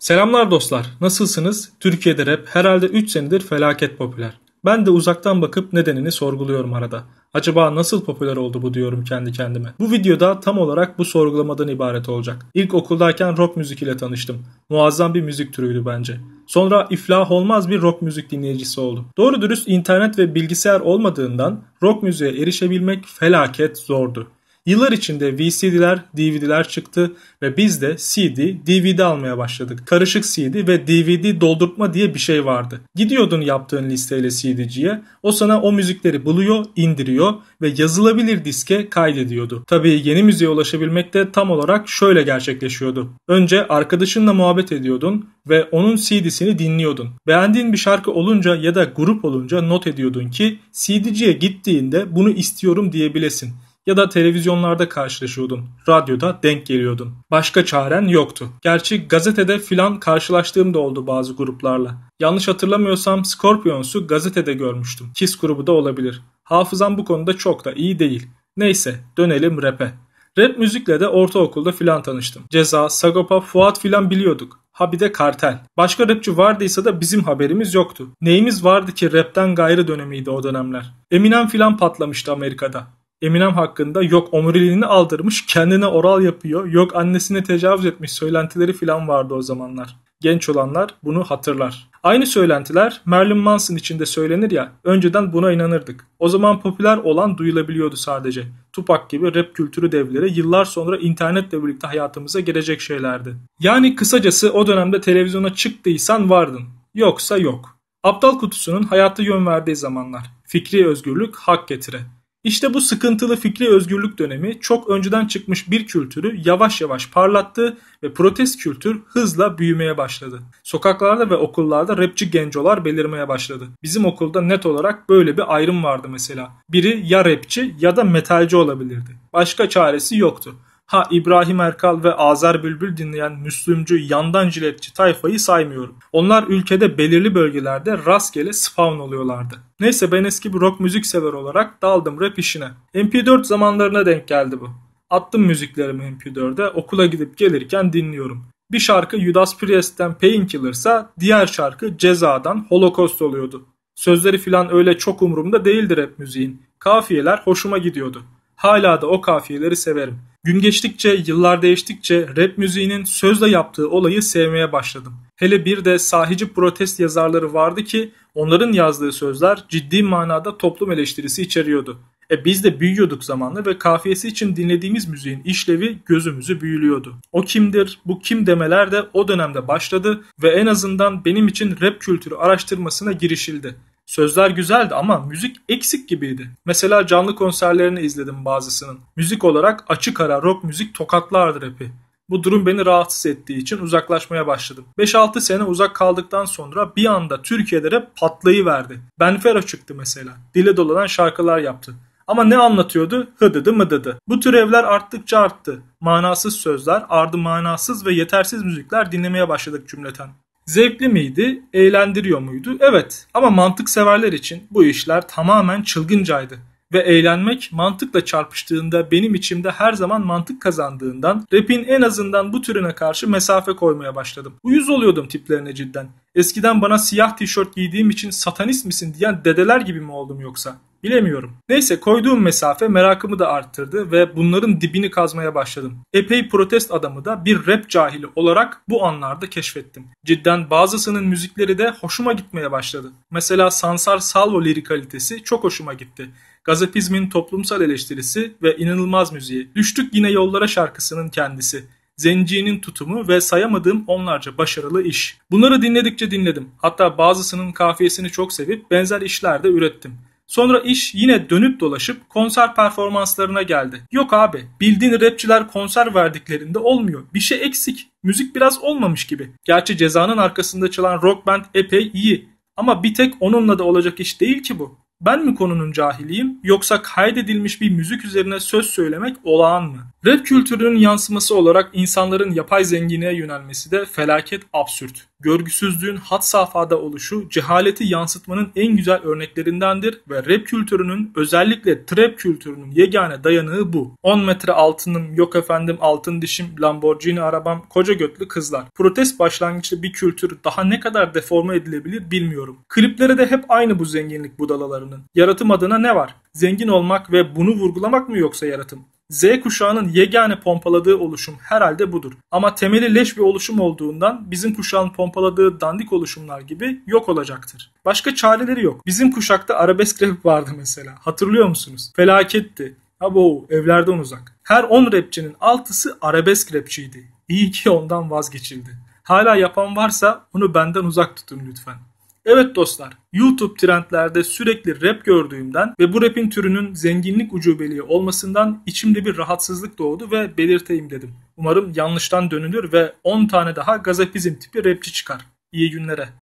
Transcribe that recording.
Selamlar dostlar, nasılsınız? Türkiye'de rap herhalde 3 senedir felaket popüler. Ben de uzaktan bakıp nedenini sorguluyorum arada. Acaba nasıl popüler oldu bu diyorum kendi kendime. Bu videoda tam olarak bu sorgulamadan ibaret olacak. İlk okuldayken rock müzik ile tanıştım. Muazzam bir müzik türüydü bence. Sonra iflah olmaz bir rock müzik dinleyicisi oldum. Doğru dürüst internet ve bilgisayar olmadığından rock müziğe erişebilmek felaket zordu. Yıllar içinde VCD'ler, DVD'ler çıktı ve biz de CD, DVD almaya başladık. Karışık CD ve DVD doldurtma diye bir şey vardı. Gidiyordun yaptığın listeyle CD'ciye. O sana o müzikleri buluyor, indiriyor ve yazılabilir diske kaydediyordu. Tabii yeni müziğe ulaşabilmek de tam olarak şöyle gerçekleşiyordu. Önce arkadaşınla muhabbet ediyordun ve onun CD'sini dinliyordun. Beğendiğin bir şarkı olunca ya da grup olunca not ediyordun ki CD'ciye gittiğinde bunu istiyorum diyebilesin ya da televizyonlarda karşılaşıyordun. Radyoda denk geliyordun. Başka çaren yoktu. Gerçi gazetede filan karşılaştığım da oldu bazı gruplarla. Yanlış hatırlamıyorsam Scorpions'u gazetede görmüştüm. Kiss grubu da olabilir. Hafızam bu konuda çok da iyi değil. Neyse dönelim rap'e. Rap müzikle de ortaokulda filan tanıştım. Ceza, Sagopa, Fuat filan biliyorduk. Ha bir de kartel. Başka rapçi vardıysa da bizim haberimiz yoktu. Neyimiz vardı ki rapten gayrı dönemiydi o dönemler. Eminem filan patlamıştı Amerika'da. Eminem hakkında yok omuriliğini aldırmış kendine oral yapıyor yok annesine tecavüz etmiş söylentileri filan vardı o zamanlar. Genç olanlar bunu hatırlar. Aynı söylentiler Marilyn Manson içinde söylenir ya önceden buna inanırdık. O zaman popüler olan duyulabiliyordu sadece. Tupac gibi rap kültürü devleri yıllar sonra internetle birlikte hayatımıza gelecek şeylerdi. Yani kısacası o dönemde televizyona çıktıysan vardın. Yoksa yok. Aptal kutusunun hayatta yön verdiği zamanlar. Fikri özgürlük hak getire. İşte bu sıkıntılı fikri özgürlük dönemi çok önceden çıkmış bir kültürü yavaş yavaş parlattı ve protest kültür hızla büyümeye başladı. Sokaklarda ve okullarda rapçi gencolar belirmeye başladı. Bizim okulda net olarak böyle bir ayrım vardı mesela. Biri ya rapçi ya da metalci olabilirdi. Başka çaresi yoktu. Ha İbrahim Erkal ve Azer Bülbül dinleyen Müslümcü yandan ciletçi tayfayı saymıyorum. Onlar ülkede belirli bölgelerde rastgele spawn oluyorlardı. Neyse ben eski bir rock müzik sever olarak daldım rap işine. MP4 zamanlarına denk geldi bu. Attım müziklerimi MP4'e okula gidip gelirken dinliyorum. Bir şarkı Judas Priest'ten Painkiller'sa diğer şarkı Ceza'dan Holocaust oluyordu. Sözleri filan öyle çok umurumda değildir rap müziğin. Kafiyeler hoşuma gidiyordu. Hala da o kafiyeleri severim. Gün geçtikçe, yıllar değiştikçe rap müziğinin sözle yaptığı olayı sevmeye başladım. Hele bir de sahici protest yazarları vardı ki onların yazdığı sözler ciddi manada toplum eleştirisi içeriyordu. E biz de büyüyorduk zamanla ve kafiyesi için dinlediğimiz müziğin işlevi gözümüzü büyülüyordu. O kimdir, bu kim demeler de o dönemde başladı ve en azından benim için rap kültürü araştırmasına girişildi. Sözler güzeldi ama müzik eksik gibiydi. Mesela canlı konserlerini izledim bazısının. Müzik olarak açık ara rock müzik tokatlardı hepi. Bu durum beni rahatsız ettiği için uzaklaşmaya başladım. 5-6 sene uzak kaldıktan sonra bir anda Türkiye'de rap patlayıverdi. Ben Fero çıktı mesela. Dile dolanan şarkılar yaptı. Ama ne anlatıyordu? Hıdıdı mıdıdı. Bu tür evler arttıkça arttı. Manasız sözler, ardı manasız ve yetersiz müzikler dinlemeye başladık cümleten. Zevkli miydi? Eğlendiriyor muydu? Evet. Ama mantık severler için bu işler tamamen çılgıncaydı ve eğlenmek mantıkla çarpıştığında benim içimde her zaman mantık kazandığından rap'in en azından bu türüne karşı mesafe koymaya başladım. Uyuz oluyordum tiplerine cidden. Eskiden bana siyah tişört giydiğim için satanist misin diyen dedeler gibi mi oldum yoksa? Bilemiyorum. Neyse koyduğum mesafe merakımı da arttırdı ve bunların dibini kazmaya başladım. Epey protest adamı da bir rap cahili olarak bu anlarda keşfettim. Cidden bazısının müzikleri de hoşuma gitmeye başladı. Mesela Sansar Salvo lirikalitesi çok hoşuma gitti. Gazapizmin toplumsal eleştirisi ve inanılmaz müziği, Düştük Yine Yollara şarkısının kendisi, Zenci'nin tutumu ve sayamadığım onlarca başarılı iş. Bunları dinledikçe dinledim. Hatta bazısının kafiyesini çok sevip benzer işler de ürettim. Sonra iş yine dönüp dolaşıp konser performanslarına geldi. Yok abi bildiğin rapçiler konser verdiklerinde olmuyor. Bir şey eksik. Müzik biraz olmamış gibi. Gerçi cezanın arkasında çalan rock band epey iyi. Ama bir tek onunla da olacak iş değil ki bu. Ben mi konunun cahiliyim yoksa kaydedilmiş bir müzik üzerine söz söylemek olağan mı? Rap kültürünün yansıması olarak insanların yapay zenginliğe yönelmesi de felaket absürt görgüsüzlüğün hat safhada oluşu cehaleti yansıtmanın en güzel örneklerindendir ve rap kültürünün özellikle trap kültürünün yegane dayanığı bu. 10 metre altınım yok efendim altın dişim Lamborghini arabam koca götlü kızlar. Protest başlangıçlı bir kültür daha ne kadar deforme edilebilir bilmiyorum. Kliplere de hep aynı bu zenginlik budalalarının. Yaratım adına ne var? Zengin olmak ve bunu vurgulamak mı yoksa yaratım? Z kuşağının yegane pompaladığı oluşum herhalde budur. Ama temeli leş bir oluşum olduğundan bizim kuşağın pompaladığı dandik oluşumlar gibi yok olacaktır. Başka çareleri yok. Bizim kuşakta arabesk rap vardı mesela. Hatırlıyor musunuz? Felaketti. Abo evlerden uzak. Her 10 rapçinin 6'sı arabesk rapçiydi. İyi ki ondan vazgeçildi. Hala yapan varsa onu benden uzak tutun lütfen. Evet dostlar, YouTube trendlerde sürekli rap gördüğümden ve bu rapin türünün zenginlik ucubeliği olmasından içimde bir rahatsızlık doğdu ve belirteyim dedim. Umarım yanlıştan dönülür ve 10 tane daha gazapizm tipi rapçi çıkar. İyi günlere.